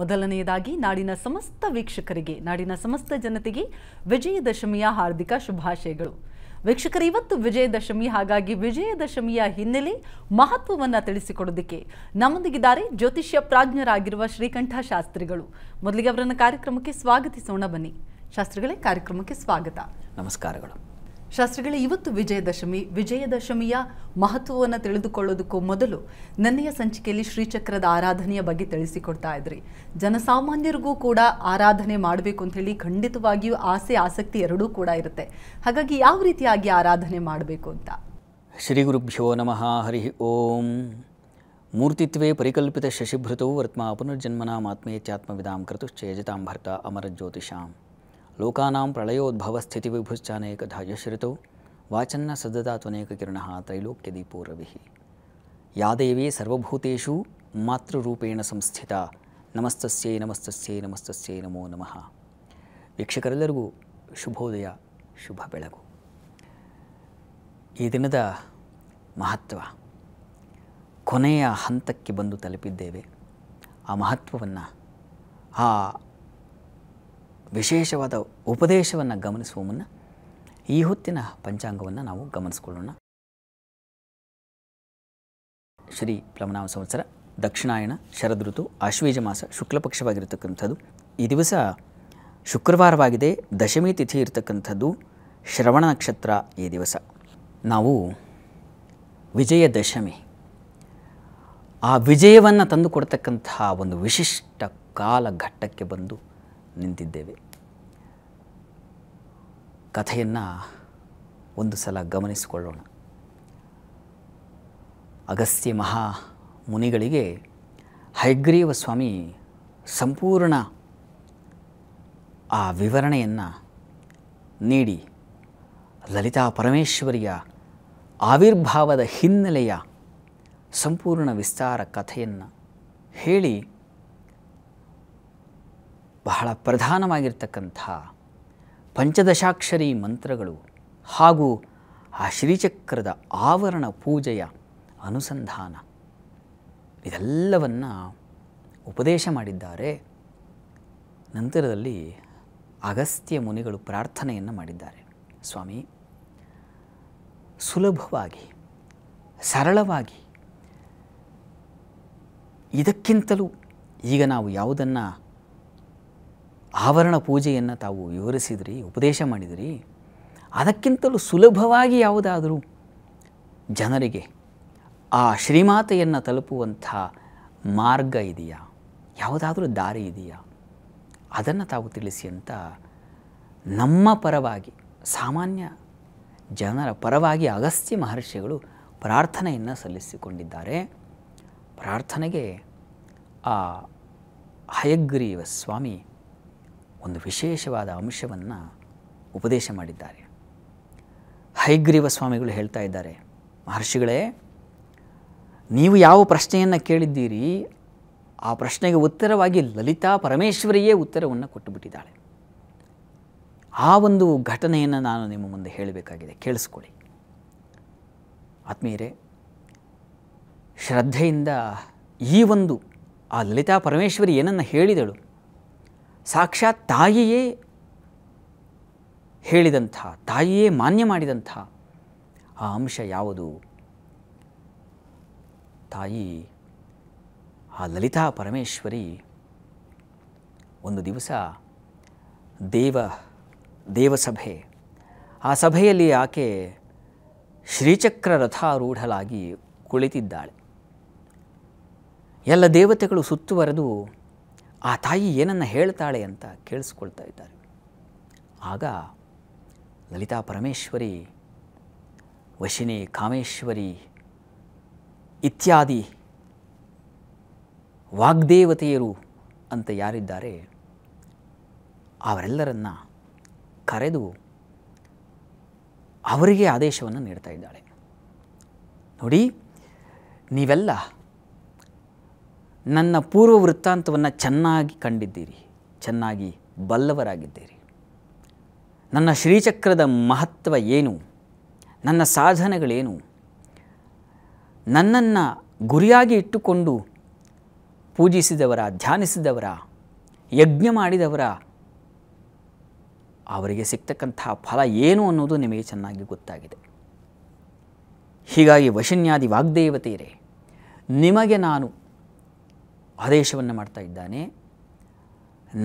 ಮೊದಲನೆಯದಾಗಿ ನಾಡಿನ ಸಮಸ್ತ ವೀಕ್ಷಕರಿಗೆ ನಾಡಿನ ಸಮಸ್ತ ಜನತೆಗೆ ವಿಜಯದಶಮಿಯ ಹಾರ್ದಿಕ ಶುಭಾಶಯಗಳು ವೀಕ್ಷಕರು ಇವತ್ತು ವಿಜಯದಶಮಿ ಹಾಗಾಗಿ ವಿಜಯದಶಮಿಯ ಹಿನ್ನೆಲೆ ಮಹತ್ವವನ್ನು ತಿಳಿಸಿಕೊಡೋದಕ್ಕೆ ನಮ್ಮೊಂದಿಗಿದ್ದಾರೆ ಜ್ಯೋತಿಷ್ಯ ಪ್ರಾಜ್ಞರಾಗಿರುವ ಶ್ರೀಕಂಠ ಶಾಸ್ತ್ರಿಗಳು ಮೊದಲಿಗೆ ಅವರನ್ನು ಕಾರ್ಯಕ್ರಮಕ್ಕೆ ಸ್ವಾಗತಿಸೋಣ ಬನ್ನಿ ಶಾಸ್ತ್ರಿಗಳೇ ಕಾರ್ಯಕ್ರಮಕ್ಕೆ ಸ್ವಾಗತ ನಮಸ್ಕಾರಗಳು ಶಾಸ್ತ್ರಿಗಳೇ ಇವತ್ತು ವಿಜಯದಶಮಿ ವಿಜಯದಶಮಿಯ ಮಹತ್ವವನ್ನು ತಿಳಿದುಕೊಳ್ಳೋದಕ್ಕೂ ಮೊದಲು ನೆನ್ನೆಯ ಸಂಚಿಕೆಯಲ್ಲಿ ಶ್ರೀಚಕ್ರದ ಆರಾಧನೆಯ ಬಗ್ಗೆ ತಿಳಿಸಿಕೊಡ್ತಾ ಇದ್ರಿ ಜನಸಾಮಾನ್ಯರಿಗೂ ಕೂಡ ಆರಾಧನೆ ಮಾಡಬೇಕು ಅಂತ ಹೇಳಿ ಖಂಡಿತವಾಗಿಯೂ ಆಸೆ ಆಸಕ್ತಿ ಎರಡೂ ಕೂಡ ಇರುತ್ತೆ ಹಾಗಾಗಿ ಯಾವ ರೀತಿಯಾಗಿ ಆರಾಧನೆ ಮಾಡಬೇಕು ಅಂತ ಶ್ರೀ ಗುರುಭ್ಯೋ ನಮಃ ಹರಿ ಓಂ ಮೂರ್ತಿತ್ವೇ ಪರಿಕಲ್ಪಿತ ಶಶಿಭೃತೌ ವರ್ತ್ಮ ಪುನರ್ಜನ್ಮನಾಮಾತ್ಮೇತ್ಯಾತ್ಮವಿದಾಂ ಕೃತುಶ್ಚೇಜಿತಾಂ ಭರ್ತ ಜ್ಯೋತಿಷಾಂ ಲೋಕಾನಾಂ ಪ್ರಳಯೋದ್ಭವಸ್ಥಿತಿ ವಿಭುಶ್ಚಾನೇಕಧಾಯಶ್ರಿತೌ ವಾಚನ್ನ ಸದದಾ ತ್ವನೇಕಕಿರಣಃ ತ್ರೈಲೋಕ್ಯದೀಪೋ ರವಿಃ ಯಾ ದೇವಿ ಸರ್ವಭೂತೇಷು ಮಾತೃರೂಪೇಣ ಸಂಸ್ಥಿತ ನಮಸ್ತಸ್ಯೈ ನಮಸ್ತಸ್ಯೈ ನಮಸ್ತಸ್ಯೈ ನಮೋ ನಮಃ ವೀಕ್ಷಕರೆಲ್ಲರಿಗೂ ಶುಭೋದಯ ಶುಭ ಬೆಳಗು ಈ ದಿನದ ಮಹತ್ವ ಕೊನೆಯ ಹಂತಕ್ಕೆ ಬಂದು ತಲುಪಿದ್ದೇವೆ ಆ ಮಹತ್ವವನ್ನು ಆ ವಿಶೇಷವಾದ ಉಪದೇಶವನ್ನು ಗಮನಿಸುವ ಮುನ್ನ ಈ ಹೊತ್ತಿನ ಪಂಚಾಂಗವನ್ನು ನಾವು ಗಮನಿಸ್ಕೊಳ್ಳೋಣ ಶ್ರೀ ಪ್ಲಮನಾಮ ಸಂವತ್ಸರ ದಕ್ಷಿಣಾಯಣ ಶರದೃತು ಆಶ್ವೀಜ ಮಾಸ ಶುಕ್ಲಪಕ್ಷವಾಗಿರತಕ್ಕಂಥದ್ದು ಈ ದಿವಸ ಶುಕ್ರವಾರವಾಗಿದೆ ದಶಮಿ ತಿಥಿ ಇರತಕ್ಕಂಥದ್ದು ಶ್ರವಣ ನಕ್ಷತ್ರ ಈ ದಿವಸ ನಾವು ವಿಜಯದಶಮಿ ಆ ವಿಜಯವನ್ನು ತಂದುಕೊಡ್ತಕ್ಕಂತಹ ಒಂದು ವಿಶಿಷ್ಟ ಕಾಲಘಟ್ಟಕ್ಕೆ ಬಂದು ನಿಂತಿದ್ದೇವೆ ಕಥೆಯನ್ನು ಒಂದು ಸಲ ಗಮನಿಸಿಕೊಳ್ಳೋಣ ಅಗಸ್ತ್ಯ ಮಹಾ ಮುನಿಗಳಿಗೆ ಹೈಗ್ರೀವ ಸ್ವಾಮಿ ಸಂಪೂರ್ಣ ಆ ವಿವರಣೆಯನ್ನು ನೀಡಿ ಲಲಿತಾ ಪರಮೇಶ್ವರಿಯ ಆವಿರ್ಭಾವದ ಹಿನ್ನೆಲೆಯ ಸಂಪೂರ್ಣ ವಿಸ್ತಾರ ಕಥೆಯನ್ನು ಹೇಳಿ ಬಹಳ ಪ್ರಧಾನವಾಗಿರ್ತಕ್ಕಂಥ ಪಂಚದಶಾಕ್ಷರಿ ಮಂತ್ರಗಳು ಹಾಗೂ ಆ ಶ್ರೀಚಕ್ರದ ಆವರಣ ಪೂಜೆಯ ಅನುಸಂಧಾನ ಇದೆಲ್ಲವನ್ನು ಉಪದೇಶ ಮಾಡಿದ್ದಾರೆ ನಂತರದಲ್ಲಿ ಅಗಸ್ತ್ಯ ಮುನಿಗಳು ಪ್ರಾರ್ಥನೆಯನ್ನು ಮಾಡಿದ್ದಾರೆ ಸ್ವಾಮಿ ಸುಲಭವಾಗಿ ಸರಳವಾಗಿ ಇದಕ್ಕಿಂತಲೂ ಈಗ ನಾವು ಯಾವುದನ್ನು ಆವರಣ ಪೂಜೆಯನ್ನು ತಾವು ವಿವರಿಸಿದ್ರಿ ಉಪದೇಶ ಮಾಡಿದಿರಿ ಅದಕ್ಕಿಂತಲೂ ಸುಲಭವಾಗಿ ಯಾವುದಾದರೂ ಜನರಿಗೆ ಆ ಶ್ರೀಮಾತೆಯನ್ನು ತಲುಪುವಂಥ ಮಾರ್ಗ ಇದೆಯಾ ಯಾವುದಾದರೂ ದಾರಿ ಇದೆಯಾ ಅದನ್ನು ತಾವು ತಿಳಿಸಿ ಅಂತ ನಮ್ಮ ಪರವಾಗಿ ಸಾಮಾನ್ಯ ಜನರ ಪರವಾಗಿ ಅಗಸ್ತ್ಯ ಮಹರ್ಷಿಗಳು ಪ್ರಾರ್ಥನೆಯನ್ನು ಸಲ್ಲಿಸಿಕೊಂಡಿದ್ದಾರೆ ಪ್ರಾರ್ಥನೆಗೆ ಆ ಹಯಗ್ರೀವ ಸ್ವಾಮಿ ಒಂದು ವಿಶೇಷವಾದ ಅಂಶವನ್ನು ಉಪದೇಶ ಮಾಡಿದ್ದಾರೆ ಹೈಗ್ರೀವ ಸ್ವಾಮಿಗಳು ಹೇಳ್ತಾ ಇದ್ದಾರೆ ಮಹರ್ಷಿಗಳೇ ನೀವು ಯಾವ ಪ್ರಶ್ನೆಯನ್ನು ಕೇಳಿದ್ದೀರಿ ಆ ಪ್ರಶ್ನೆಗೆ ಉತ್ತರವಾಗಿ ಲಲಿತಾ ಪರಮೇಶ್ವರಿಯೇ ಉತ್ತರವನ್ನು ಕೊಟ್ಟುಬಿಟ್ಟಿದ್ದಾಳೆ ಆ ಒಂದು ಘಟನೆಯನ್ನು ನಾನು ನಿಮ್ಮ ಮುಂದೆ ಹೇಳಬೇಕಾಗಿದೆ ಕೇಳಿಸ್ಕೊಳ್ಳಿ ಆತ್ಮೀಯರೇ ಶ್ರದ್ಧೆಯಿಂದ ಈ ಒಂದು ಆ ಲಲಿತಾ ಪರಮೇಶ್ವರಿ ಏನನ್ನು ಹೇಳಿದಳು ಸಾಕ್ಷಾತ್ ತಾಯಿಯೇ ಹೇಳಿದಂಥ ತಾಯಿಯೇ ಮಾನ್ಯ ಮಾಡಿದಂಥ ಆ ಅಂಶ ಯಾವುದು ತಾಯಿ ಆ ಲಲಿತಾ ಪರಮೇಶ್ವರಿ ಒಂದು ದಿವಸ ದೇವ ದೇವಸಭೆ ಆ ಸಭೆಯಲ್ಲಿ ಆಕೆ ಶ್ರೀಚಕ್ರ ರಥಾರೂಢಲಾಗಿ ಕುಳಿತಿದ್ದಾಳೆ ಎಲ್ಲ ದೇವತೆಗಳು ಸುತ್ತುವರೆದು ಆ ತಾಯಿ ಏನನ್ನು ಹೇಳ್ತಾಳೆ ಅಂತ ಕೇಳಿಸ್ಕೊಳ್ತಾ ಇದ್ದಾರೆ ಆಗ ಲಲಿತಾ ಪರಮೇಶ್ವರಿ ವಶಿನಿ ಕಾಮೇಶ್ವರಿ ಇತ್ಯಾದಿ ವಾಗ್ದೇವತೆಯರು ಅಂತ ಯಾರಿದ್ದಾರೆ ಅವರೆಲ್ಲರನ್ನು ಕರೆದು ಅವರಿಗೆ ಆದೇಶವನ್ನು ನೀಡ್ತಾ ಇದ್ದಾಳೆ ನೋಡಿ ನೀವೆಲ್ಲ ನನ್ನ ಪೂರ್ವ ವೃತ್ತಾಂತವನ್ನು ಚೆನ್ನಾಗಿ ಕಂಡಿದ್ದೀರಿ ಚೆನ್ನಾಗಿ ಬಲ್ಲವರಾಗಿದ್ದೀರಿ ನನ್ನ ಶ್ರೀಚಕ್ರದ ಮಹತ್ವ ಏನು ನನ್ನ ಸಾಧನೆಗಳೇನು ನನ್ನನ್ನು ಗುರಿಯಾಗಿ ಇಟ್ಟುಕೊಂಡು ಪೂಜಿಸಿದವರ ಧ್ಯಾನಿಸಿದವರ ಯಜ್ಞ ಮಾಡಿದವರ ಅವರಿಗೆ ಸಿಗ್ತಕ್ಕಂತಹ ಫಲ ಏನು ಅನ್ನೋದು ನಿಮಗೆ ಚೆನ್ನಾಗಿ ಗೊತ್ತಾಗಿದೆ ಹೀಗಾಗಿ ವಶನ್ಯಾದಿ ವಾಗ್ದೇವತೆಯರೇ ನಿಮಗೆ ನಾನು ಆದೇಶವನ್ನು ಮಾಡ್ತಾ ಇದ್ದಾನೆ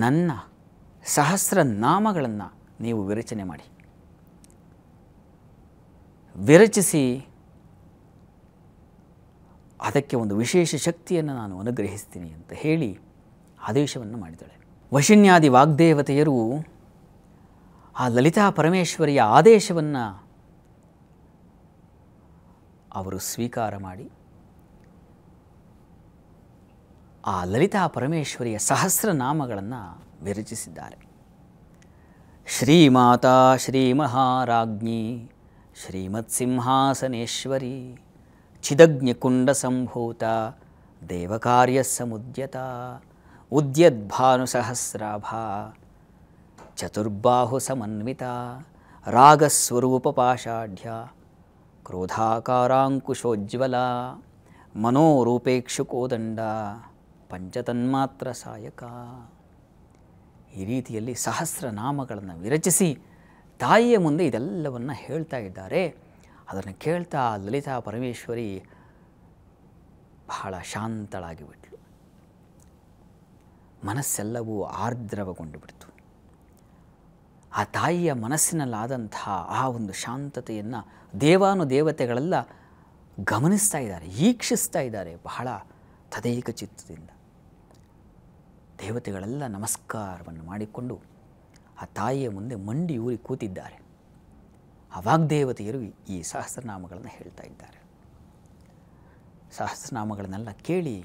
ನನ್ನ ಸಹಸ್ರ ನಾಮಗಳನ್ನು ನೀವು ವಿರಚನೆ ಮಾಡಿ ವಿರಚಿಸಿ ಅದಕ್ಕೆ ಒಂದು ವಿಶೇಷ ಶಕ್ತಿಯನ್ನು ನಾನು ಅನುಗ್ರಹಿಸ್ತೀನಿ ಅಂತ ಹೇಳಿ ಆದೇಶವನ್ನು ಮಾಡಿದ್ದಾಳೆ ವಶಿನ್ಯಾದಿ ವಾಗ್ದೇವತೆಯರು ಆ ಲಲಿತಾ ಪರಮೇಶ್ವರಿಯ ಆದೇಶವನ್ನು ಅವರು ಸ್ವೀಕಾರ ಮಾಡಿ ಆ ಲಲಿತಾ ಪರಮೇಶ್ವರಿಯ ಸಹಸ್ರನಾಮಗಳನ್ನು ವಿರಚಿಸಿದ್ದಾರೆ ಶ್ರೀಮಾತಾ ಶ್ರೀ ಮಹಾರಾಜ್ಞಿ ಶ್ರೀಮತ್ಸಿಂಹಾಸನೇಶ್ವರಿ ಚಿದಜ್ಞಕುಂಡ ಸಂಭೂತ ದೇವಕಾರ್ಯ ಸಮುದ್ಯತ ಉದ್ಯದ್ಭಾನುಸಹಸ್ರಾಭ ಚತುರ್ಬಾಹು ಸಮನ್ವಿತ ರಾಗಸ್ವರೂಪ ಪಾಷಾಢ್ಯ ಕ್ರೋಧಾಕಾರಾಂಕುಶೋಜ್ವಲ ಮನೋರೂಪೇಕ್ಷು ಕೋದಂಡ ಪಂಚತನ್ಮಾತ್ರ ಸಾಯಕ ಈ ರೀತಿಯಲ್ಲಿ ಸಹಸ್ರನಾಮಗಳನ್ನು ವಿರಚಿಸಿ ತಾಯಿಯ ಮುಂದೆ ಇದೆಲ್ಲವನ್ನು ಹೇಳ್ತಾ ಇದ್ದಾರೆ ಅದನ್ನು ಕೇಳ್ತಾ ಲಲಿತಾ ಪರಮೇಶ್ವರಿ ಬಹಳ ಶಾಂತಳಾಗಿ ಬಿಟ್ಲು ಮನಸ್ಸೆಲ್ಲವೂ ಆರ್ದ್ರವಗೊಂಡು ಬಿಡ್ತು ಆ ತಾಯಿಯ ಮನಸ್ಸಿನಲ್ಲಾದಂತಹ ಆ ಒಂದು ಶಾಂತತೆಯನ್ನು ದೇವಾನು ದೇವತೆಗಳೆಲ್ಲ ಗಮನಿಸ್ತಾ ಇದ್ದಾರೆ ಈಕ್ಷಿಸ್ತಾ ಇದ್ದಾರೆ ಬಹಳ ತದೇಕ ಚಿತ್ತದಿಂದ ದೇವತೆಗಳೆಲ್ಲ ನಮಸ್ಕಾರವನ್ನು ಮಾಡಿಕೊಂಡು ಆ ತಾಯಿಯ ಮುಂದೆ ಮಂಡಿ ಊರಿ ಕೂತಿದ್ದಾರೆ ಆ ವಾಗ್ದೇವತೆಯರು ಈ ಸಹಸ್ರನಾಮಗಳನ್ನು ಹೇಳ್ತಾ ಇದ್ದಾರೆ ಸಹಸ್ರನಾಮಗಳನ್ನೆಲ್ಲ ಕೇಳಿ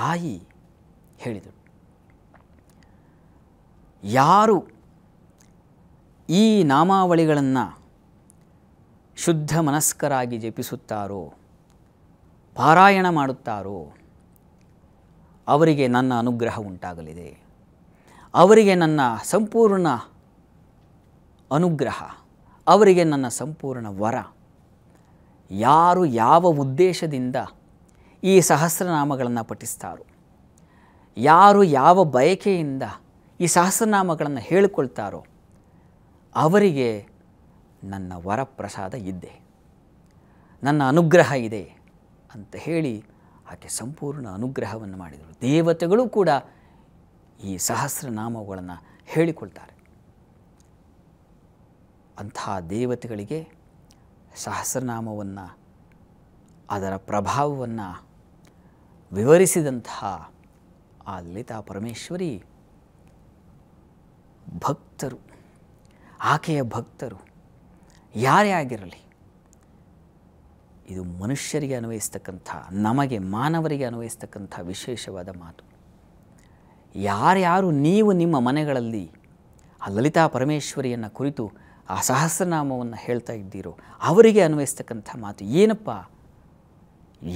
ತಾಯಿ ಹೇಳಿದರು ಯಾರು ಈ ನಾಮಾವಳಿಗಳನ್ನು ಶುದ್ಧ ಮನಸ್ಕರಾಗಿ ಜಪಿಸುತ್ತಾರೋ ಪಾರಾಯಣ ಮಾಡುತ್ತಾರೋ ಅವರಿಗೆ ನನ್ನ ಅನುಗ್ರಹ ಉಂಟಾಗಲಿದೆ ಅವರಿಗೆ ನನ್ನ ಸಂಪೂರ್ಣ ಅನುಗ್ರಹ ಅವರಿಗೆ ನನ್ನ ಸಂಪೂರ್ಣ ವರ ಯಾರು ಯಾವ ಉದ್ದೇಶದಿಂದ ಈ ಸಹಸ್ರನಾಮಗಳನ್ನು ಪಠಿಸ್ತಾರೋ ಯಾರು ಯಾವ ಬಯಕೆಯಿಂದ ಈ ಸಹಸ್ರನಾಮಗಳನ್ನು ಹೇಳಿಕೊಳ್ತಾರೋ ಅವರಿಗೆ ನನ್ನ ವರಪ್ರಸಾದ ಇದ್ದೆ ನನ್ನ ಅನುಗ್ರಹ ಇದೆ ಅಂತ ಹೇಳಿ ಆಕೆ ಸಂಪೂರ್ಣ ಅನುಗ್ರಹವನ್ನು ಮಾಡಿದರು ದೇವತೆಗಳು ಕೂಡ ಈ ಸಹಸ್ರನಾಮಗಳನ್ನು ಹೇಳಿಕೊಳ್ತಾರೆ ಅಂಥ ದೇವತೆಗಳಿಗೆ ಸಹಸ್ರನಾಮವನ್ನು ಅದರ ಪ್ರಭಾವವನ್ನು ವಿವರಿಸಿದಂತಹ ಆ ಲಲಿತಾ ಪರಮೇಶ್ವರಿ ಭಕ್ತರು ಆಕೆಯ ಭಕ್ತರು ಯಾರೇ ಆಗಿರಲಿ ಇದು ಮನುಷ್ಯರಿಗೆ ಅನ್ವಯಿಸ್ತಕ್ಕಂಥ ನಮಗೆ ಮಾನವರಿಗೆ ಅನ್ವಯಿಸ್ತಕ್ಕಂಥ ವಿಶೇಷವಾದ ಮಾತು ಯಾರ್ಯಾರು ನೀವು ನಿಮ್ಮ ಮನೆಗಳಲ್ಲಿ ಆ ಲಲಿತಾ ಪರಮೇಶ್ವರಿಯನ್ನು ಕುರಿತು ಆ ಸಹಸ್ರನಾಮವನ್ನು ಹೇಳ್ತಾ ಇದ್ದೀರೋ ಅವರಿಗೆ ಅನ್ವಯಿಸ್ತಕ್ಕಂಥ ಮಾತು ಏನಪ್ಪ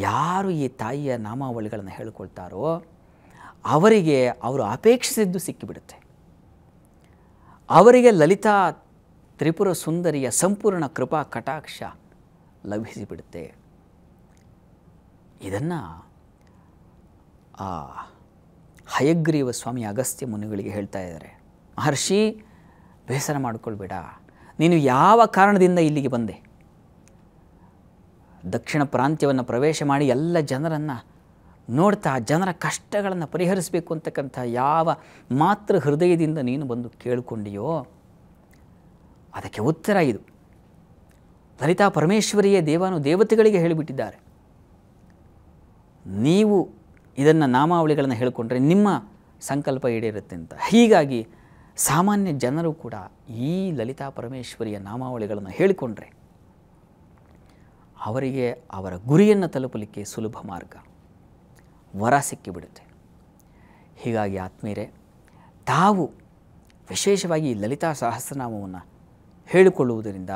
ಯಾರು ಈ ತಾಯಿಯ ನಾಮಾವಳಿಗಳನ್ನು ಹೇಳ್ಕೊಳ್ತಾರೋ ಅವರಿಗೆ ಅವರು ಅಪೇಕ್ಷಿಸಿದ್ದು ಸಿಕ್ಕಿಬಿಡುತ್ತೆ ಅವರಿಗೆ ಲಲಿತಾ ತ್ರಿಪುರ ಸುಂದರಿಯ ಸಂಪೂರ್ಣ ಕೃಪಾ ಕಟಾಕ್ಷ ಲಭಿಸಿಬಿಡುತ್ತೆ ಇದನ್ನು ಆ ಹಯಗ್ರೀವ ಸ್ವಾಮಿ ಅಗಸ್ತ್ಯ ಮುನಿಗಳಿಗೆ ಹೇಳ್ತಾ ಇದ್ದಾರೆ ಮಹರ್ಷಿ ಬೇಸರ ಮಾಡಿಕೊಳ್ಬೇಡ ನೀನು ಯಾವ ಕಾರಣದಿಂದ ಇಲ್ಲಿಗೆ ಬಂದೆ ದಕ್ಷಿಣ ಪ್ರಾಂತ್ಯವನ್ನು ಪ್ರವೇಶ ಮಾಡಿ ಎಲ್ಲ ಜನರನ್ನು ನೋಡ್ತಾ ಜನರ ಕಷ್ಟಗಳನ್ನು ಪರಿಹರಿಸಬೇಕು ಅಂತಕ್ಕಂಥ ಯಾವ ಮಾತೃ ಹೃದಯದಿಂದ ನೀನು ಬಂದು ಕೇಳಿಕೊಂಡಿಯೋ ಅದಕ್ಕೆ ಉತ್ತರ ಇದು ಲಲಿತಾ ಪರಮೇಶ್ವರಿಯೇ ದೇವಾನು ದೇವತೆಗಳಿಗೆ ಹೇಳಿಬಿಟ್ಟಿದ್ದಾರೆ ನೀವು ಇದನ್ನು ನಾಮಾವಳಿಗಳನ್ನು ಹೇಳಿಕೊಂಡ್ರೆ ನಿಮ್ಮ ಸಂಕಲ್ಪ ಈಡೇರುತ್ತೆ ಅಂತ ಹೀಗಾಗಿ ಸಾಮಾನ್ಯ ಜನರು ಕೂಡ ಈ ಲಲಿತಾ ಪರಮೇಶ್ವರಿಯ ನಾಮಾವಳಿಗಳನ್ನು ಹೇಳಿಕೊಂಡ್ರೆ ಅವರಿಗೆ ಅವರ ಗುರಿಯನ್ನು ತಲುಪಲಿಕ್ಕೆ ಸುಲಭ ಮಾರ್ಗ ವರ ಸಿಕ್ಕಿಬಿಡುತ್ತೆ ಹೀಗಾಗಿ ಆತ್ಮೀಯರೇ ತಾವು ವಿಶೇಷವಾಗಿ ಲಲಿತಾ ಸಹಸ್ರನಾಮವನ್ನು ಹೇಳಿಕೊಳ್ಳುವುದರಿಂದ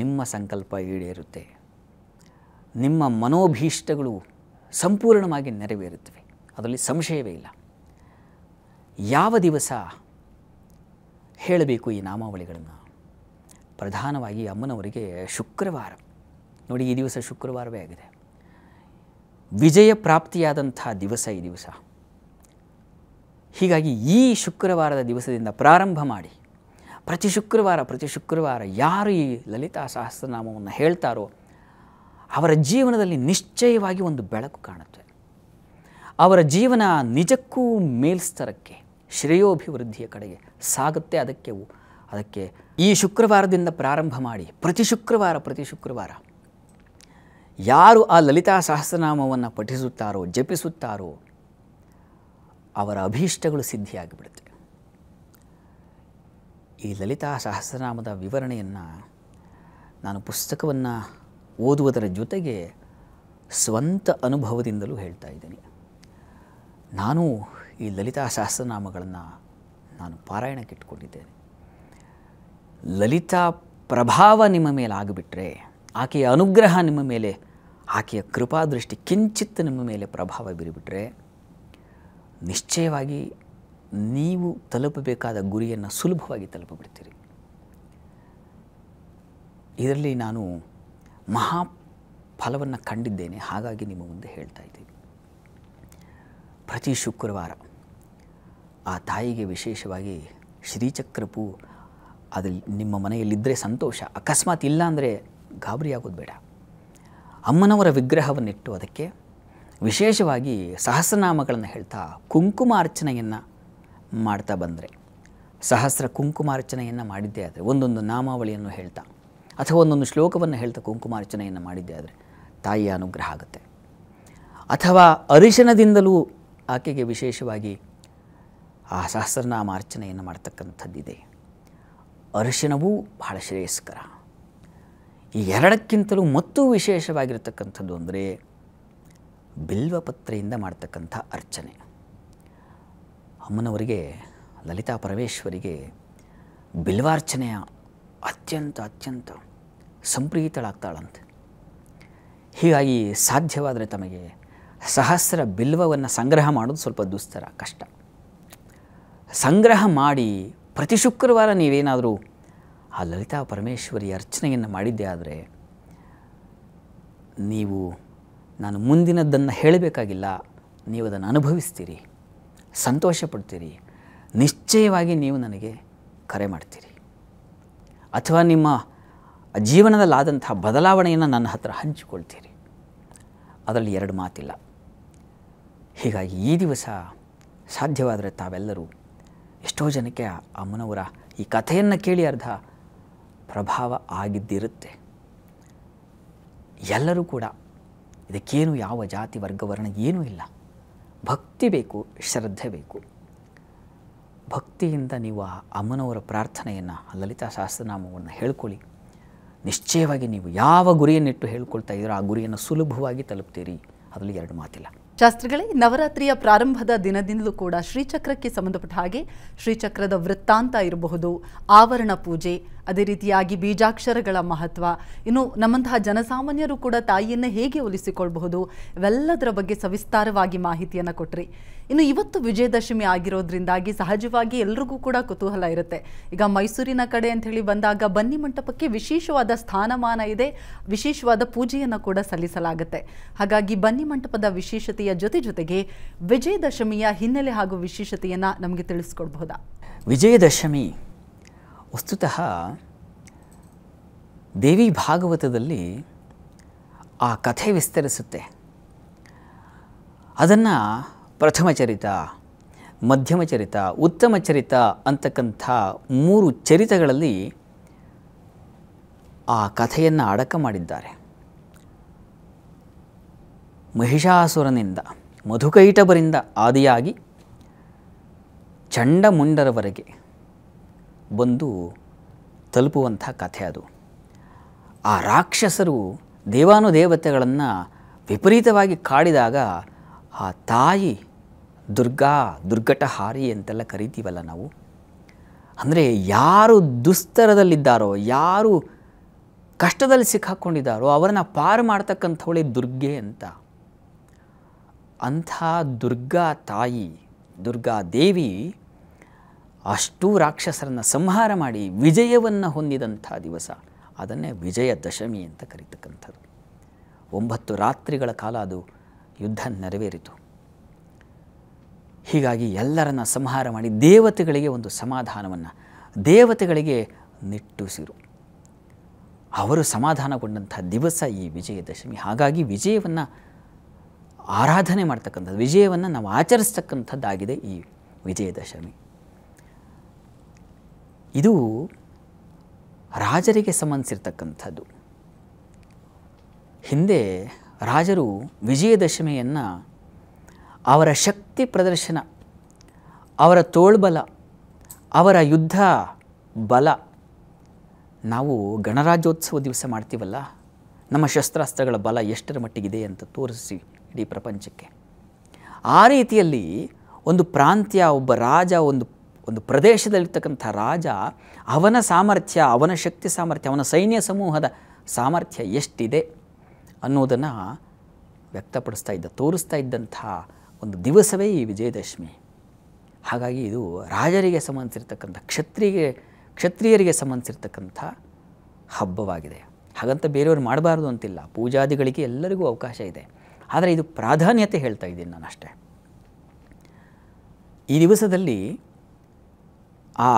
ನಿಮ್ಮ ಸಂಕಲ್ಪ ಈಡೇರುತ್ತೆ ನಿಮ್ಮ ಮನೋಭೀಷ್ಟಗಳು ಸಂಪೂರ್ಣವಾಗಿ ನೆರವೇರುತ್ತವೆ ಅದರಲ್ಲಿ ಸಂಶಯವೇ ಇಲ್ಲ ಯಾವ ದಿವಸ ಹೇಳಬೇಕು ಈ ನಾಮಾವಳಿಗಳನ್ನು ಪ್ರಧಾನವಾಗಿ ಅಮ್ಮನವರಿಗೆ ಶುಕ್ರವಾರ ನೋಡಿ ಈ ದಿವಸ ಶುಕ್ರವಾರವೇ ಆಗಿದೆ ವಿಜಯ ಪ್ರಾಪ್ತಿಯಾದಂಥ ದಿವಸ ಈ ದಿವಸ ಹೀಗಾಗಿ ಈ ಶುಕ್ರವಾರದ ದಿವಸದಿಂದ ಪ್ರಾರಂಭ ಮಾಡಿ ಪ್ರತಿ ಶುಕ್ರವಾರ ಪ್ರತಿ ಶುಕ್ರವಾರ ಯಾರು ಈ ಲಲಿತಾ ಸಹಸ್ರನಾಮವನ್ನು ಹೇಳ್ತಾರೋ ಅವರ ಜೀವನದಲ್ಲಿ ನಿಶ್ಚಯವಾಗಿ ಒಂದು ಬೆಳಕು ಕಾಣುತ್ತೆ ಅವರ ಜೀವನ ನಿಜಕ್ಕೂ ಮೇಲ್ಸ್ತರಕ್ಕೆ ಶ್ರೇಯೋಭಿವೃದ್ಧಿಯ ಕಡೆಗೆ ಸಾಗುತ್ತೆ ಅದಕ್ಕೆ ಅದಕ್ಕೆ ಈ ಶುಕ್ರವಾರದಿಂದ ಪ್ರಾರಂಭ ಮಾಡಿ ಪ್ರತಿ ಶುಕ್ರವಾರ ಪ್ರತಿ ಶುಕ್ರವಾರ ಯಾರು ಆ ಲಲಿತಾ ಸಹಸ್ರನಾಮವನ್ನು ಪಠಿಸುತ್ತಾರೋ ಜಪಿಸುತ್ತಾರೋ ಅವರ ಅಭೀಷ್ಟಗಳು ಸಿದ್ಧಿಯಾಗಿಬಿಡುತ್ತೆ ಈ ಲಲಿತಾ ಸಹಸ್ರನಾಮದ ವಿವರಣೆಯನ್ನು ನಾನು ಪುಸ್ತಕವನ್ನು ಓದುವುದರ ಜೊತೆಗೆ ಸ್ವಂತ ಅನುಭವದಿಂದಲೂ ಹೇಳ್ತಾ ಇದ್ದೀನಿ ನಾನು ಈ ಲಲಿತಾ ಸಹಸ್ರನಾಮಗಳನ್ನು ನಾನು ಪಾರಾಯಣಕ್ಕೆ ಇಟ್ಕೊಂಡಿದ್ದೇನೆ ಲಲಿತಾ ಪ್ರಭಾವ ನಿಮ್ಮ ಮೇಲೆ ಆಗಿಬಿಟ್ರೆ ಆಕೆಯ ಅನುಗ್ರಹ ನಿಮ್ಮ ಮೇಲೆ ಆಕೆಯ ಕೃಪಾದೃಷ್ಟಿ ಕಿಂಚಿತ್ತ ನಿಮ್ಮ ಮೇಲೆ ಪ್ರಭಾವ ಬೀರಿಬಿಟ್ರೆ ನಿಶ್ಚಯವಾಗಿ ನೀವು ತಲುಪಬೇಕಾದ ಗುರಿಯನ್ನು ಸುಲಭವಾಗಿ ತಲುಪಿಬಿಡ್ತೀರಿ ಇದರಲ್ಲಿ ನಾನು ಮಹಾ ಫಲವನ್ನು ಕಂಡಿದ್ದೇನೆ ಹಾಗಾಗಿ ನಿಮ್ಮ ಮುಂದೆ ಹೇಳ್ತಾ ಇದ್ದೀನಿ ಪ್ರತಿ ಶುಕ್ರವಾರ ಆ ತಾಯಿಗೆ ವಿಶೇಷವಾಗಿ ಶ್ರೀಚಕ್ರಪು ಅದು ನಿಮ್ಮ ಮನೆಯಲ್ಲಿದ್ದರೆ ಸಂತೋಷ ಅಕಸ್ಮಾತ್ ಇಲ್ಲ ಅಂದರೆ ಗಾಬರಿ ಬೇಡ ಅಮ್ಮನವರ ವಿಗ್ರಹವನ್ನಿಟ್ಟು ಅದಕ್ಕೆ ವಿಶೇಷವಾಗಿ ಸಹಸ್ರನಾಮಗಳನ್ನು ಹೇಳ್ತಾ ಕುಂಕುಮ ಅರ್ಚನೆಯನ್ನು ಮಾಡ್ತಾ ಬಂದರೆ ಸಹಸ್ರ ಕುಂಕುಮಾರ್ಚನೆಯನ್ನು ಮಾಡಿದ್ದೇ ಆದರೆ ಒಂದೊಂದು ನಾಮಾವಳಿಯನ್ನು ಹೇಳ್ತಾ ಅಥವಾ ಒಂದೊಂದು ಶ್ಲೋಕವನ್ನು ಹೇಳ್ತಾ ಕುಂಕುಮಾರ್ಚನೆಯನ್ನು ಮಾಡಿದ್ದೇ ಆದರೆ ತಾಯಿಯ ಅನುಗ್ರಹ ಆಗುತ್ತೆ ಅಥವಾ ಅರಿಶಿನದಿಂದಲೂ ಆಕೆಗೆ ವಿಶೇಷವಾಗಿ ಆ ಅರ್ಚನೆಯನ್ನು ಮಾಡ್ತಕ್ಕಂಥದ್ದಿದೆ ಅರಿಶಿನವೂ ಬಹಳ ಶ್ರೇಯಸ್ಕರ ಈ ಎರಡಕ್ಕಿಂತಲೂ ಮತ್ತೂ ವಿಶೇಷವಾಗಿರತಕ್ಕಂಥದ್ದು ಅಂದರೆ ಬಿಲ್ವಪತ್ರೆಯಿಂದ ಮಾಡ್ತಕ್ಕಂಥ ಅರ್ಚನೆ ಅಮ್ಮನವರಿಗೆ ಲಲಿತಾ ಪರಮೇಶ್ವರಿಗೆ ಬಿಲ್ವಾರ್ಚನೆಯ ಅತ್ಯಂತ ಅತ್ಯಂತ ಸಂಪ್ರೀತಳಾಗ್ತಾಳಂತೆ ಹೀಗಾಗಿ ಸಾಧ್ಯವಾದರೆ ತಮಗೆ ಸಹಸ್ರ ಬಿಲ್ವವನ್ನು ಸಂಗ್ರಹ ಮಾಡೋದು ಸ್ವಲ್ಪ ದುಸ್ತರ ಕಷ್ಟ ಸಂಗ್ರಹ ಮಾಡಿ ಪ್ರತಿ ಶುಕ್ರವಾರ ನೀವೇನಾದರೂ ಆ ಲಲಿತಾ ಪರಮೇಶ್ವರಿ ಅರ್ಚನೆಯನ್ನು ಮಾಡಿದ್ದೆ ಆದರೆ ನೀವು ನಾನು ಮುಂದಿನದ್ದನ್ನು ಹೇಳಬೇಕಾಗಿಲ್ಲ ನೀವು ಅದನ್ನು ಅನುಭವಿಸ್ತೀರಿ ಸಂತೋಷ ಪಡ್ತೀರಿ ನಿಶ್ಚಯವಾಗಿ ನೀವು ನನಗೆ ಕರೆ ಮಾಡ್ತೀರಿ ಅಥವಾ ನಿಮ್ಮ ಜೀವನದಲ್ಲಾದಂತಹ ಬದಲಾವಣೆಯನ್ನು ನನ್ನ ಹತ್ರ ಹಂಚಿಕೊಳ್ತೀರಿ ಅದರಲ್ಲಿ ಎರಡು ಮಾತಿಲ್ಲ ಹೀಗಾಗಿ ಈ ದಿವಸ ಸಾಧ್ಯವಾದರೆ ತಾವೆಲ್ಲರೂ ಎಷ್ಟೋ ಜನಕ್ಕೆ ಅಮ್ಮನವರ ಈ ಕಥೆಯನ್ನು ಕೇಳಿ ಅರ್ಧ ಪ್ರಭಾವ ಆಗಿದ್ದಿರುತ್ತೆ ಎಲ್ಲರೂ ಕೂಡ ಇದಕ್ಕೇನು ಯಾವ ಜಾತಿ ವರ್ಗವರ್ಣ ಏನೂ ಇಲ್ಲ ಭಕ್ತಿ ಬೇಕು ಶ್ರದ್ಧೆ ಬೇಕು ಭಕ್ತಿಯಿಂದ ನೀವು ಆ ಅಮ್ಮನವರ ಪ್ರಾರ್ಥನೆಯನ್ನು ಲಲಿತಾ ಸಹಸ್ರನಾಮವನ್ನು ಹೇಳ್ಕೊಳ್ಳಿ ನಿಶ್ಚಯವಾಗಿ ನೀವು ಯಾವ ಗುರಿಯನ್ನಿಟ್ಟು ಹೇಳ್ಕೊಳ್ತಾ ಇದ್ದೀರೋ ಆ ಗುರಿಯನ್ನು ಸುಲಭವಾಗಿ ತಲುಪ್ತೀರಿ ಅದರಲ್ಲಿ ಎರಡು ಮಾತಿಲ್ಲ ಶಾಸ್ತ್ರಿಗಳೇ ನವರಾತ್ರಿಯ ಪ್ರಾರಂಭದ ದಿನದಿಂದಲೂ ಕೂಡ ಶ್ರೀಚಕ್ರಕ್ಕೆ ಸಂಬಂಧಪಟ್ಟ ಹಾಗೆ ಶ್ರೀಚಕ್ರದ ವೃತ್ತಾಂತ ಇರಬಹುದು ಆವರಣ ಪೂಜೆ ಅದೇ ರೀತಿಯಾಗಿ ಬೀಜಾಕ್ಷರಗಳ ಮಹತ್ವ ಇನ್ನು ನಮ್ಮಂತಹ ಜನಸಾಮಾನ್ಯರು ಕೂಡ ತಾಯಿಯನ್ನು ಹೇಗೆ ಒಲಿಸಿಕೊಳ್ಳಬಹುದು ಇವೆಲ್ಲದರ ಬಗ್ಗೆ ಸವಿಸ್ತಾರವಾಗಿ ಮಾಹಿತಿಯನ್ನು ಕೊಟ್ರಿ ಇನ್ನು ಇವತ್ತು ವಿಜಯದಶಮಿ ಆಗಿರೋದ್ರಿಂದಾಗಿ ಸಹಜವಾಗಿ ಎಲ್ರಿಗೂ ಕೂಡ ಕುತೂಹಲ ಇರುತ್ತೆ ಈಗ ಮೈಸೂರಿನ ಕಡೆ ಅಂತ ಹೇಳಿ ಬಂದಾಗ ಬನ್ನಿ ಮಂಟಪಕ್ಕೆ ವಿಶೇಷವಾದ ಸ್ಥಾನಮಾನ ಇದೆ ವಿಶೇಷವಾದ ಪೂಜೆಯನ್ನು ಕೂಡ ಸಲ್ಲಿಸಲಾಗುತ್ತೆ ಹಾಗಾಗಿ ಬನ್ನಿ ಮಂಟಪದ ವಿಶೇಷತೆಯ ಜೊತೆ ಜೊತೆಗೆ ವಿಜಯದಶಮಿಯ ಹಿನ್ನೆಲೆ ಹಾಗೂ ವಿಶೇಷತೆಯನ್ನು ನಮಗೆ ತಿಳಿಸ್ಕೊಡ್ಬಹುದಾ ವಿಜಯದಶಮಿ ವಸ್ತುತಃ ದೇವಿ ಭಾಗವತದಲ್ಲಿ ಆ ಕಥೆ ವಿಸ್ತರಿಸುತ್ತೆ ಅದನ್ನು ಪ್ರಥಮ ಚರಿತ ಮಧ್ಯಮ ಚರಿತ ಉತ್ತಮ ಚರಿತ ಅಂತಕ್ಕಂಥ ಮೂರು ಚರಿತಗಳಲ್ಲಿ ಆ ಕಥೆಯನ್ನು ಅಡಕ ಮಾಡಿದ್ದಾರೆ ಮಹಿಷಾಸುರನಿಂದ ಮಧುಕೈಟಬರಿಂದ ಆದಿಯಾಗಿ ಚಂಡಮುಂಡರವರೆಗೆ ಬಂದು ತಲುಪುವಂಥ ಕಥೆ ಅದು ಆ ರಾಕ್ಷಸರು ದೇವಾನುದೇವತೆಗಳನ್ನು ವಿಪರೀತವಾಗಿ ಕಾಡಿದಾಗ ಆ ತಾಯಿ ದುರ್ಗಾ ದುರ್ಗಟಹಾರಿ ಅಂತೆಲ್ಲ ಕರಿತೀವಲ್ಲ ನಾವು ಅಂದರೆ ಯಾರು ದುಸ್ತರದಲ್ಲಿದ್ದಾರೋ ಯಾರು ಕಷ್ಟದಲ್ಲಿ ಸಿಕ್ಕಾಕ್ಕೊಂಡಿದ್ದಾರೋ ಅವರನ್ನು ಪಾರು ಮಾಡ್ತಕ್ಕಂಥವಳೆ ದುರ್ಗೆ ಅಂತ ಅಂಥ ದುರ್ಗಾ ತಾಯಿ ದುರ್ಗಾ ದೇವಿ ಅಷ್ಟೂ ರಾಕ್ಷಸರನ್ನು ಸಂಹಾರ ಮಾಡಿ ವಿಜಯವನ್ನು ಹೊಂದಿದಂಥ ದಿವಸ ಅದನ್ನೇ ವಿಜಯದಶಮಿ ಅಂತ ಕರೀತಕ್ಕಂಥದ್ದು ಒಂಬತ್ತು ರಾತ್ರಿಗಳ ಕಾಲ ಅದು ಯುದ್ಧ ನೆರವೇರಿತು ಹೀಗಾಗಿ ಎಲ್ಲರನ್ನ ಸಂಹಾರ ಮಾಡಿ ದೇವತೆಗಳಿಗೆ ಒಂದು ಸಮಾಧಾನವನ್ನು ದೇವತೆಗಳಿಗೆ ನಿಟ್ಟುಸಿರು ಅವರು ಸಮಾಧಾನಗೊಂಡಂಥ ದಿವಸ ಈ ವಿಜಯದಶಮಿ ಹಾಗಾಗಿ ವಿಜಯವನ್ನು ಆರಾಧನೆ ಮಾಡ್ತಕ್ಕಂಥದ್ದು ವಿಜಯವನ್ನು ನಾವು ಆಚರಿಸ್ತಕ್ಕಂಥದ್ದಾಗಿದೆ ಈ ವಿಜಯದಶಮಿ ಇದು ರಾಜರಿಗೆ ಸಂಬಂಧಿಸಿರ್ತಕ್ಕಂಥದ್ದು ಹಿಂದೆ ರಾಜರು ವಿಜಯದಶಮಿಯನ್ನು ಅವರ ಶಕ್ತಿ ಪ್ರದರ್ಶನ ಅವರ ತೋಳ್ಬಲ ಅವರ ಯುದ್ಧ ಬಲ ನಾವು ಗಣರಾಜ್ಯೋತ್ಸವ ದಿವಸ ಮಾಡ್ತೀವಲ್ಲ ನಮ್ಮ ಶಸ್ತ್ರಾಸ್ತ್ರಗಳ ಬಲ ಎಷ್ಟರ ಮಟ್ಟಿಗಿದೆ ಅಂತ ತೋರಿಸಿ ಇಡೀ ಪ್ರಪಂಚಕ್ಕೆ ಆ ರೀತಿಯಲ್ಲಿ ಒಂದು ಪ್ರಾಂತ್ಯ ಒಬ್ಬ ರಾಜ ಒಂದು ಒಂದು ಪ್ರದೇಶದಲ್ಲಿರ್ತಕ್ಕಂಥ ರಾಜ ಅವನ ಸಾಮರ್ಥ್ಯ ಅವನ ಶಕ್ತಿ ಸಾಮರ್ಥ್ಯ ಅವನ ಸೈನ್ಯ ಸಮೂಹದ ಸಾಮರ್ಥ್ಯ ಎಷ್ಟಿದೆ ಅನ್ನೋದನ್ನು ವ್ಯಕ್ತಪಡಿಸ್ತಾ ಇದ್ದ ತೋರಿಸ್ತಾ ಇದ್ದಂಥ ಒಂದು ದಿವಸವೇ ಈ ವಿಜಯದಶಮಿ ಹಾಗಾಗಿ ಇದು ರಾಜರಿಗೆ ಸಂಬಂಧಿಸಿರ್ತಕ್ಕಂಥ ಕ್ಷತ್ರಿಗೆ ಕ್ಷತ್ರಿಯರಿಗೆ ಸಂಬಂಧಿಸಿರ್ತಕ್ಕಂಥ ಹಬ್ಬವಾಗಿದೆ ಹಾಗಂತ ಬೇರೆಯವರು ಮಾಡಬಾರ್ದು ಅಂತಿಲ್ಲ ಪೂಜಾದಿಗಳಿಗೆ ಎಲ್ಲರಿಗೂ ಅವಕಾಶ ಇದೆ ಆದರೆ ಇದು ಪ್ರಾಧಾನ್ಯತೆ ಹೇಳ್ತಾ ಇದ್ದೀನಿ ನಾನು ಅಷ್ಟೇ ಈ ದಿವಸದಲ್ಲಿ ಆ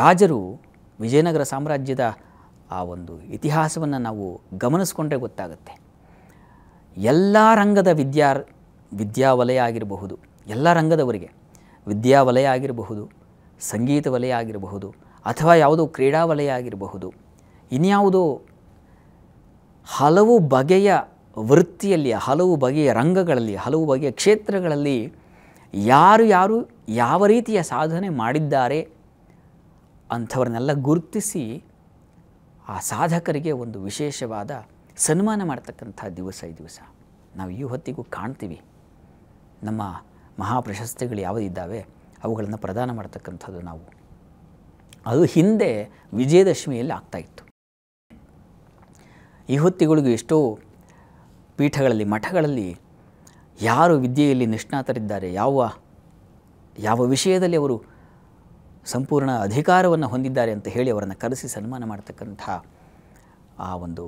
ರಾಜರು ವಿಜಯನಗರ ಸಾಮ್ರಾಜ್ಯದ ಆ ಒಂದು ಇತಿಹಾಸವನ್ನು ನಾವು ಗಮನಿಸ್ಕೊಂಡ್ರೆ ಗೊತ್ತಾಗುತ್ತೆ ಎಲ್ಲ ರಂಗದ ವಿದ್ಯಾ ವಿದ್ಯಾವಲಯ ಆಗಿರಬಹುದು ಎಲ್ಲ ರಂಗದವರಿಗೆ ವಿದ್ಯಾವಲಯ ಆಗಿರಬಹುದು ಸಂಗೀತ ವಲಯ ಆಗಿರಬಹುದು ಅಥವಾ ಯಾವುದೋ ಕ್ರೀಡಾ ವಲಯ ಆಗಿರಬಹುದು ಇನ್ಯಾವುದೋ ಹಲವು ಬಗೆಯ ವೃತ್ತಿಯಲ್ಲಿ ಹಲವು ಬಗೆಯ ರಂಗಗಳಲ್ಲಿ ಹಲವು ಬಗೆಯ ಕ್ಷೇತ್ರಗಳಲ್ಲಿ ಯಾರು ಯಾರು ಯಾವ ರೀತಿಯ ಸಾಧನೆ ಮಾಡಿದ್ದಾರೆ ಅಂಥವ್ರನ್ನೆಲ್ಲ ಗುರುತಿಸಿ ಆ ಸಾಧಕರಿಗೆ ಒಂದು ವಿಶೇಷವಾದ ಸನ್ಮಾನ ಮಾಡ್ತಕ್ಕಂಥ ದಿವಸ ಈ ದಿವಸ ನಾವು ಈ ಹೊತ್ತಿಗೂ ಕಾಣ್ತೀವಿ ನಮ್ಮ ಮಹಾಪ್ರಶಸ್ತಿಗಳು ಯಾವುದಿದ್ದಾವೆ ಅವುಗಳನ್ನು ಪ್ರದಾನ ಮಾಡ್ತಕ್ಕಂಥದ್ದು ನಾವು ಅದು ಹಿಂದೆ ವಿಜಯದಶಮಿಯಲ್ಲಿ ಆಗ್ತಾಯಿತ್ತು ಈ ಹೊತ್ತಿಗಳಿಗೂ ಎಷ್ಟೋ ಪೀಠಗಳಲ್ಲಿ ಮಠಗಳಲ್ಲಿ ಯಾರು ವಿದ್ಯೆಯಲ್ಲಿ ನಿಷ್ಣಾತರಿದ್ದಾರೆ ಯಾವ ಯಾವ ವಿಷಯದಲ್ಲಿ ಅವರು ಸಂಪೂರ್ಣ ಅಧಿಕಾರವನ್ನು ಹೊಂದಿದ್ದಾರೆ ಅಂತ ಹೇಳಿ ಅವರನ್ನು ಕರೆಸಿ ಸನ್ಮಾನ ಮಾಡ್ತಕ್ಕಂಥ ಆ ಒಂದು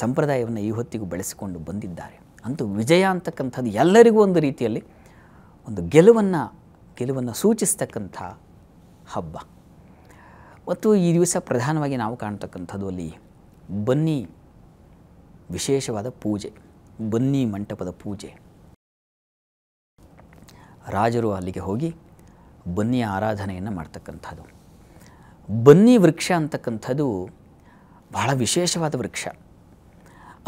ಸಂಪ್ರದಾಯವನ್ನು ಈ ಹೊತ್ತಿಗೂ ಬೆಳೆಸಿಕೊಂಡು ಬಂದಿದ್ದಾರೆ ಅಂತೂ ವಿಜಯ ಅಂತಕ್ಕಂಥದ್ದು ಎಲ್ಲರಿಗೂ ಒಂದು ರೀತಿಯಲ್ಲಿ ಒಂದು ಗೆಲುವನ್ನು ಗೆಲುವನ್ನು ಸೂಚಿಸ್ತಕ್ಕಂಥ ಹಬ್ಬ ಮತ್ತು ಈ ದಿವಸ ಪ್ರಧಾನವಾಗಿ ನಾವು ಕಾಣ್ತಕ್ಕಂಥದ್ದು ಅಲ್ಲಿ ಬನ್ನಿ ವಿಶೇಷವಾದ ಪೂಜೆ ಬನ್ನಿ ಮಂಟಪದ ಪೂಜೆ ರಾಜರು ಅಲ್ಲಿಗೆ ಹೋಗಿ ಬನ್ನಿಯ ಆರಾಧನೆಯನ್ನು ಮಾಡ್ತಕ್ಕಂಥದ್ದು ಬನ್ನಿ ವೃಕ್ಷ ಅಂತಕ್ಕಂಥದ್ದು ಬಹಳ ವಿಶೇಷವಾದ ವೃಕ್ಷ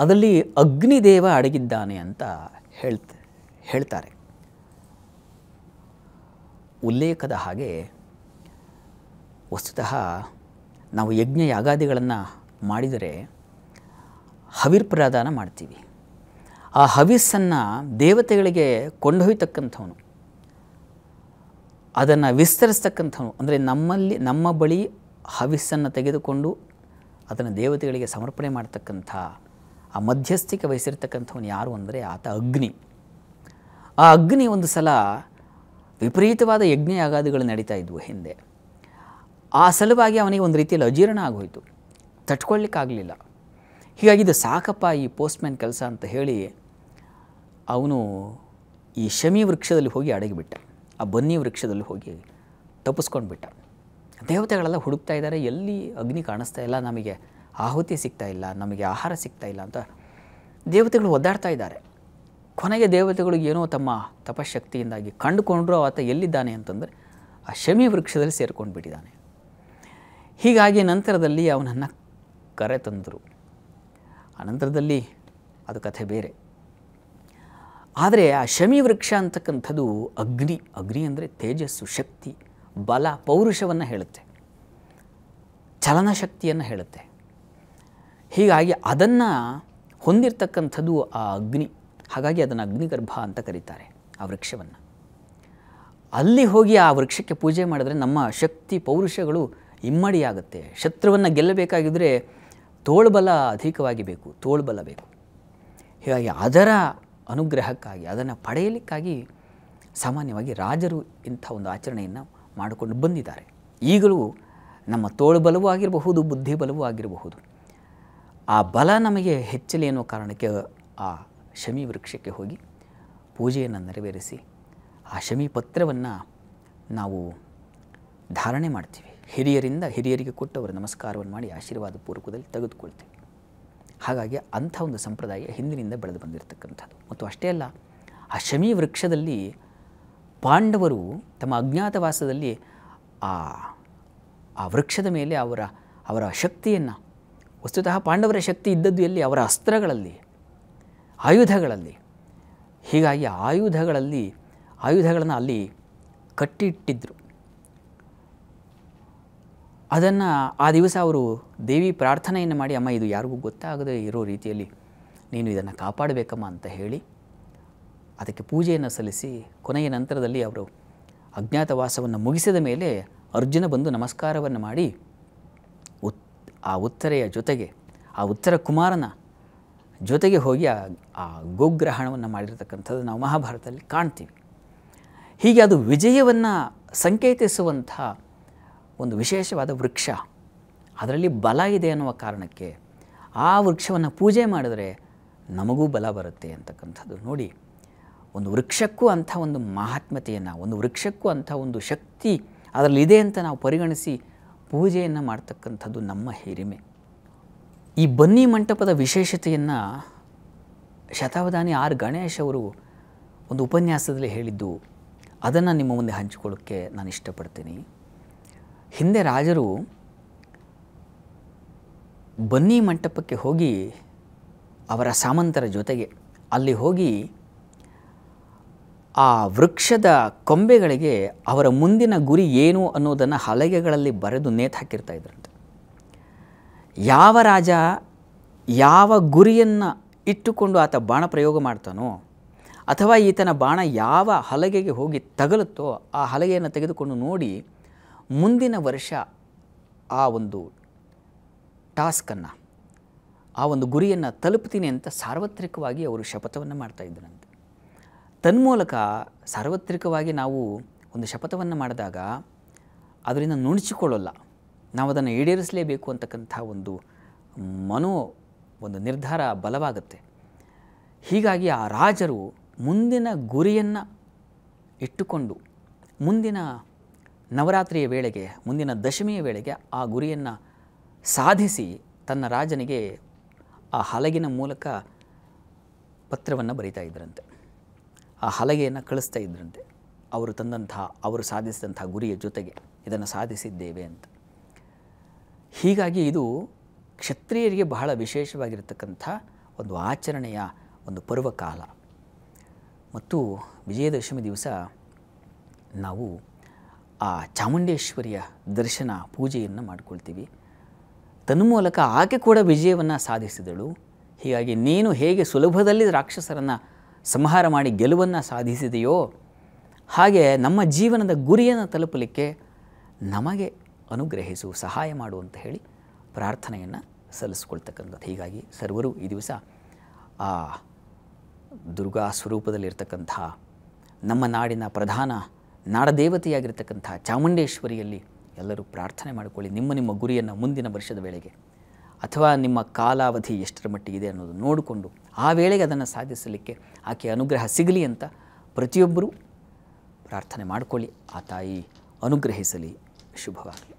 ಅದರಲ್ಲಿ ಅಗ್ನಿದೇವ ಅಡಗಿದ್ದಾನೆ ಅಂತ ಹೇಳ್ತ ಹೇಳ್ತಾರೆ ಉಲ್ಲೇಖದ ಹಾಗೆ ವಸ್ತುತಃ ನಾವು ಯಜ್ಞ ಯಾಗಾದಿಗಳನ್ನು ಮಾಡಿದರೆ ಹವಿರ್ ಮಾಡ್ತೀವಿ ಆ ಹವಿಸ್ಸನ್ನು ದೇವತೆಗಳಿಗೆ ಕೊಂಡೊಯ್ತಕ್ಕಂಥವನು ಅದನ್ನು ವಿಸ್ತರಿಸ್ತಕ್ಕಂಥವನು ಅಂದರೆ ನಮ್ಮಲ್ಲಿ ನಮ್ಮ ಬಳಿ ಹವಿಸ್ಸನ್ನು ತೆಗೆದುಕೊಂಡು ಅದನ್ನು ದೇವತೆಗಳಿಗೆ ಸಮರ್ಪಣೆ ಮಾಡ್ತಕ್ಕಂಥ ಆ ಮಧ್ಯಸ್ಥಿಕೆ ವಹಿಸಿರ್ತಕ್ಕಂಥವನು ಯಾರು ಅಂದರೆ ಆತ ಅಗ್ನಿ ಆ ಅಗ್ನಿ ಒಂದು ಸಲ ವಿಪರೀತವಾದ ಯಜ್ಞ ಯಾಗಾದಿಗಳು ನಡೀತಾ ಇದ್ವು ಹಿಂದೆ ಆ ಸಲುವಾಗಿ ಅವನಿಗೆ ಒಂದು ರೀತಿಯಲ್ಲಿ ಅಜೀರ್ಣ ಆಗೋಯಿತು ತಟ್ಕೊಳ್ಳಿಕ್ಕಾಗಲಿಲ್ಲ ಹೀಗಾಗಿ ಇದು ಸಾಕಪ್ಪ ಈ ಪೋಸ್ಟ್ಮ್ಯಾನ್ ಕೆಲಸ ಅಂತ ಹೇಳಿ ಅವನು ಈ ಶಮಿ ವೃಕ್ಷದಲ್ಲಿ ಹೋಗಿ ಅಡಗಿಬಿಟ್ಟ ಆ ಬನ್ನಿ ವೃಕ್ಷದಲ್ಲಿ ಹೋಗಿ ತಪ್ಪಿಸ್ಕೊಂಡು ಬಿಟ್ಟ ದೇವತೆಗಳೆಲ್ಲ ಹುಡುಕ್ತಾ ಇದ್ದಾರೆ ಎಲ್ಲಿ ಅಗ್ನಿ ಕಾಣಿಸ್ತಾ ಇಲ್ಲ ನಮಗೆ ಆಹುತಿ ಸಿಗ್ತಾ ಇಲ್ಲ ನಮಗೆ ಆಹಾರ ಸಿಗ್ತಾ ಇಲ್ಲ ಅಂತ ದೇವತೆಗಳು ಒದ್ದಾಡ್ತಾ ಇದ್ದಾರೆ ಕೊನೆಗೆ ದೇವತೆಗಳು ಏನೋ ತಮ್ಮ ತಪಶಕ್ತಿಯಿಂದಾಗಿ ಕಂಡುಕೊಂಡ್ರು ಆತ ಎಲ್ಲಿದ್ದಾನೆ ಅಂತಂದರೆ ಆ ಶಮಿ ವೃಕ್ಷದಲ್ಲಿ ಸೇರ್ಕೊಂಡು ಬಿಟ್ಟಿದ್ದಾನೆ ಹೀಗಾಗಿ ನಂತರದಲ್ಲಿ ಅವನನ್ನು ಕರೆ ತಂದರು ಆ ನಂತರದಲ್ಲಿ ಅದು ಕಥೆ ಬೇರೆ ಆದರೆ ಆ ಶಮಿ ವೃಕ್ಷ ಅಂತಕ್ಕಂಥದ್ದು ಅಗ್ನಿ ಅಗ್ನಿ ಅಂದರೆ ತೇಜಸ್ಸು ಶಕ್ತಿ ಬಲ ಪೌರುಷವನ್ನು ಹೇಳುತ್ತೆ ಚಲನಶಕ್ತಿಯನ್ನು ಹೇಳುತ್ತೆ ಹೀಗಾಗಿ ಅದನ್ನು ಹೊಂದಿರತಕ್ಕಂಥದ್ದು ಆ ಅಗ್ನಿ ಹಾಗಾಗಿ ಅದನ್ನು ಅಗ್ನಿಗರ್ಭ ಅಂತ ಕರೀತಾರೆ ಆ ವೃಕ್ಷವನ್ನು ಅಲ್ಲಿ ಹೋಗಿ ಆ ವೃಕ್ಷಕ್ಕೆ ಪೂಜೆ ಮಾಡಿದ್ರೆ ನಮ್ಮ ಶಕ್ತಿ ಪೌರುಷಗಳು ಇಮ್ಮಡಿಯಾಗುತ್ತೆ ಶತ್ರುವನ್ನು ಗೆಲ್ಲಬೇಕಾಗಿದ್ದರೆ ತೋಳ್ಬಲ ಅಧಿಕವಾಗಿ ಬೇಕು ತೋಳ್ಬಲ ಬೇಕು ಹೀಗಾಗಿ ಅದರ ಅನುಗ್ರಹಕ್ಕಾಗಿ ಅದನ್ನು ಪಡೆಯಲಿಕ್ಕಾಗಿ ಸಾಮಾನ್ಯವಾಗಿ ರಾಜರು ಇಂಥ ಒಂದು ಆಚರಣೆಯನ್ನು ಮಾಡಿಕೊಂಡು ಬಂದಿದ್ದಾರೆ ಈಗಲೂ ನಮ್ಮ ತೋಳು ಬಲವೂ ಆಗಿರಬಹುದು ಬುದ್ಧಿ ಬಲವೂ ಆಗಿರಬಹುದು ಆ ಬಲ ನಮಗೆ ಹೆಚ್ಚಲಿ ಎನ್ನುವ ಕಾರಣಕ್ಕೆ ಆ ಶಮಿ ವೃಕ್ಷಕ್ಕೆ ಹೋಗಿ ಪೂಜೆಯನ್ನು ನೆರವೇರಿಸಿ ಆ ಶಮಿ ಪತ್ರವನ್ನು ನಾವು ಧಾರಣೆ ಮಾಡ್ತೀವಿ ಹಿರಿಯರಿಂದ ಹಿರಿಯರಿಗೆ ಕೊಟ್ಟು ನಮಸ್ಕಾರವನ್ನು ಮಾಡಿ ಆಶೀರ್ವಾದ ಪೂರ್ವಕದಲ್ಲಿ ತೆಗೆದುಕೊಳ್ತೀವಿ ಹಾಗಾಗಿ ಅಂಥ ಒಂದು ಸಂಪ್ರದಾಯ ಹಿಂದಿನಿಂದ ಬೆಳೆದು ಬಂದಿರತಕ್ಕಂಥದ್ದು ಮತ್ತು ಅಷ್ಟೇ ಅಲ್ಲ ಆ ಶಮಿ ವೃಕ್ಷದಲ್ಲಿ ಪಾಂಡವರು ತಮ್ಮ ಅಜ್ಞಾತವಾಸದಲ್ಲಿ ಆ ಆ ವೃಕ್ಷದ ಮೇಲೆ ಅವರ ಅವರ ಶಕ್ತಿಯನ್ನು ವಸ್ತುತಃ ಪಾಂಡವರ ಶಕ್ತಿ ಇದ್ದದ್ದು ಎಲ್ಲಿ ಅವರ ಅಸ್ತ್ರಗಳಲ್ಲಿ ಆಯುಧಗಳಲ್ಲಿ ಹೀಗಾಗಿ ಆಯುಧಗಳಲ್ಲಿ ಆಯುಧಗಳನ್ನು ಅಲ್ಲಿ ಕಟ್ಟಿಟ್ಟಿದ್ದರು ಅದನ್ನು ಆ ದಿವಸ ಅವರು ದೇವಿ ಪ್ರಾರ್ಥನೆಯನ್ನು ಮಾಡಿ ಅಮ್ಮ ಇದು ಯಾರಿಗೂ ಗೊತ್ತಾಗದೇ ಇರೋ ರೀತಿಯಲ್ಲಿ ನೀನು ಇದನ್ನು ಕಾಪಾಡಬೇಕಮ್ಮ ಅಂತ ಹೇಳಿ ಅದಕ್ಕೆ ಪೂಜೆಯನ್ನು ಸಲ್ಲಿಸಿ ಕೊನೆಯ ನಂತರದಲ್ಲಿ ಅವರು ಅಜ್ಞಾತವಾಸವನ್ನು ಮುಗಿಸಿದ ಮೇಲೆ ಅರ್ಜುನ ಬಂದು ನಮಸ್ಕಾರವನ್ನು ಮಾಡಿ ಉತ್ ಆ ಉತ್ತರೆಯ ಜೊತೆಗೆ ಆ ಉತ್ತರ ಕುಮಾರನ ಜೊತೆಗೆ ಹೋಗಿ ಆ ಆ ಗೋಗ್ರಹಣವನ್ನು ಮಾಡಿರತಕ್ಕಂಥದ್ದು ನಾವು ಮಹಾಭಾರತದಲ್ಲಿ ಕಾಣ್ತೀವಿ ಹೀಗೆ ಅದು ವಿಜಯವನ್ನು ಸಂಕೇತಿಸುವಂಥ ಒಂದು ವಿಶೇಷವಾದ ವೃಕ್ಷ ಅದರಲ್ಲಿ ಬಲ ಇದೆ ಅನ್ನುವ ಕಾರಣಕ್ಕೆ ಆ ವೃಕ್ಷವನ್ನು ಪೂಜೆ ಮಾಡಿದರೆ ನಮಗೂ ಬಲ ಬರುತ್ತೆ ಅಂತಕ್ಕಂಥದ್ದು ನೋಡಿ ಒಂದು ವೃಕ್ಷಕ್ಕೂ ಅಂಥ ಒಂದು ಮಹಾತ್ಮತೆಯನ್ನು ಒಂದು ವೃಕ್ಷಕ್ಕೂ ಅಂಥ ಒಂದು ಶಕ್ತಿ ಅದರಲ್ಲಿದೆ ಅಂತ ನಾವು ಪರಿಗಣಿಸಿ ಪೂಜೆಯನ್ನು ಮಾಡ್ತಕ್ಕಂಥದ್ದು ನಮ್ಮ ಹಿರಿಮೆ ಈ ಬನ್ನಿ ಮಂಟಪದ ವಿಶೇಷತೆಯನ್ನು ಶತಾವಧಾನಿ ಆರ್ ಗಣೇಶ್ ಅವರು ಒಂದು ಉಪನ್ಯಾಸದಲ್ಲಿ ಹೇಳಿದ್ದು ಅದನ್ನು ನಿಮ್ಮ ಮುಂದೆ ಹಂಚಿಕೊಳ್ಳೋಕ್ಕೆ ನಾನು ಇಷ್ಟಪಡ್ತೀನಿ ಹಿಂದೆ ರಾಜರು ಬನ್ನಿ ಮಂಟಪಕ್ಕೆ ಹೋಗಿ ಅವರ ಸಾಮಂತರ ಜೊತೆಗೆ ಅಲ್ಲಿ ಹೋಗಿ ಆ ವೃಕ್ಷದ ಕೊಂಬೆಗಳಿಗೆ ಅವರ ಮುಂದಿನ ಗುರಿ ಏನು ಅನ್ನೋದನ್ನು ಹಲಗೆಗಳಲ್ಲಿ ಬರೆದು ನೇತು ಇದ್ರಂತೆ ಯಾವ ರಾಜ ಯಾವ ಗುರಿಯನ್ನು ಇಟ್ಟುಕೊಂಡು ಆತ ಬಾಣ ಪ್ರಯೋಗ ಮಾಡ್ತಾನೋ ಅಥವಾ ಈತನ ಬಾಣ ಯಾವ ಹಲಗೆಗೆ ಹೋಗಿ ತಗಲುತ್ತೋ ಆ ಹಲಗೆಯನ್ನು ತೆಗೆದುಕೊಂಡು ನೋಡಿ ಮುಂದಿನ ವರ್ಷ ಆ ಒಂದು ಟಾಸ್ಕನ್ನು ಆ ಒಂದು ಗುರಿಯನ್ನು ತಲುಪ್ತೀನಿ ಅಂತ ಸಾರ್ವತ್ರಿಕವಾಗಿ ಅವರು ಶಪಥವನ್ನು ಮಾಡ್ತಾ ಇದ್ದರಂತೆ ತನ್ಮೂಲಕ ಸಾರ್ವತ್ರಿಕವಾಗಿ ನಾವು ಒಂದು ಶಪಥವನ್ನು ಮಾಡಿದಾಗ ಅದರಿಂದ ನುಣಚಿಕೊಳ್ಳಲ್ಲ ನಾವು ಅದನ್ನು ಈಡೇರಿಸಲೇಬೇಕು ಅಂತಕ್ಕಂಥ ಒಂದು ಮನೋ ಒಂದು ನಿರ್ಧಾರ ಬಲವಾಗುತ್ತೆ ಹೀಗಾಗಿ ಆ ರಾಜರು ಮುಂದಿನ ಗುರಿಯನ್ನು ಇಟ್ಟುಕೊಂಡು ಮುಂದಿನ ನವರಾತ್ರಿಯ ವೇಳೆಗೆ ಮುಂದಿನ ದಶಮಿಯ ವೇಳೆಗೆ ಆ ಗುರಿಯನ್ನು ಸಾಧಿಸಿ ತನ್ನ ರಾಜನಿಗೆ ಆ ಹಲಗಿನ ಮೂಲಕ ಪತ್ರವನ್ನು ಬರಿತಾ ಇದ್ರಂತೆ ಆ ಹಲಗೆಯನ್ನು ಕಳಿಸ್ತಾ ಇದ್ರಂತೆ ಅವರು ತಂದಂತಹ ಅವರು ಸಾಧಿಸಿದಂಥ ಗುರಿಯ ಜೊತೆಗೆ ಇದನ್ನು ಸಾಧಿಸಿದ್ದೇವೆ ಅಂತ ಹೀಗಾಗಿ ಇದು ಕ್ಷತ್ರಿಯರಿಗೆ ಬಹಳ ವಿಶೇಷವಾಗಿರತಕ್ಕಂಥ ಒಂದು ಆಚರಣೆಯ ಒಂದು ಪರ್ವಕಾಲ ಮತ್ತು ವಿಜಯದಶಮಿ ದಿವಸ ನಾವು ಆ ಚಾಮುಂಡೇಶ್ವರಿಯ ದರ್ಶನ ಪೂಜೆಯನ್ನು ಮಾಡಿಕೊಳ್ತೀವಿ ತನ್ಮೂಲಕ ಆಕೆ ಕೂಡ ವಿಜಯವನ್ನು ಸಾಧಿಸಿದಳು ಹೀಗಾಗಿ ನೀನು ಹೇಗೆ ಸುಲಭದಲ್ಲಿ ರಾಕ್ಷಸರನ್ನು ಸಂಹಾರ ಮಾಡಿ ಗೆಲುವನ್ನು ಸಾಧಿಸಿದೆಯೋ ಹಾಗೆ ನಮ್ಮ ಜೀವನದ ಗುರಿಯನ್ನು ತಲುಪಲಿಕ್ಕೆ ನಮಗೆ ಅನುಗ್ರಹಿಸು ಸಹಾಯ ಮಾಡು ಅಂತ ಹೇಳಿ ಪ್ರಾರ್ಥನೆಯನ್ನು ಸಲ್ಲಿಸ್ಕೊಳ್ತಕ್ಕಂಥದ್ದು ಹೀಗಾಗಿ ಸರ್ವರು ಈ ದಿವಸ ಆ ದುರ್ಗಾ ಸ್ವರೂಪದಲ್ಲಿರ್ತಕ್ಕಂಥ ನಮ್ಮ ನಾಡಿನ ಪ್ರಧಾನ ನಾಡದೇವತೆಯಾಗಿರ್ತಕ್ಕಂಥ ಚಾಮುಂಡೇಶ್ವರಿಯಲ್ಲಿ ಎಲ್ಲರೂ ಪ್ರಾರ್ಥನೆ ಮಾಡಿಕೊಳ್ಳಿ ನಿಮ್ಮ ನಿಮ್ಮ ಗುರಿಯನ್ನು ಮುಂದಿನ ವರ್ಷದ ವೇಳೆಗೆ ಅಥವಾ ನಿಮ್ಮ ಕಾಲಾವಧಿ ಎಷ್ಟರ ಮಟ್ಟಿಗಿದೆ ಅನ್ನೋದು ನೋಡಿಕೊಂಡು ಆ ವೇಳೆಗೆ ಅದನ್ನು ಸಾಧಿಸಲಿಕ್ಕೆ ಆಕೆ ಅನುಗ್ರಹ ಸಿಗಲಿ ಅಂತ ಪ್ರತಿಯೊಬ್ಬರೂ ಪ್ರಾರ್ಥನೆ ಮಾಡಿಕೊಳ್ಳಿ ಆ ತಾಯಿ ಅನುಗ್ರಹಿಸಲಿ ಶುಭವಾಗಲಿ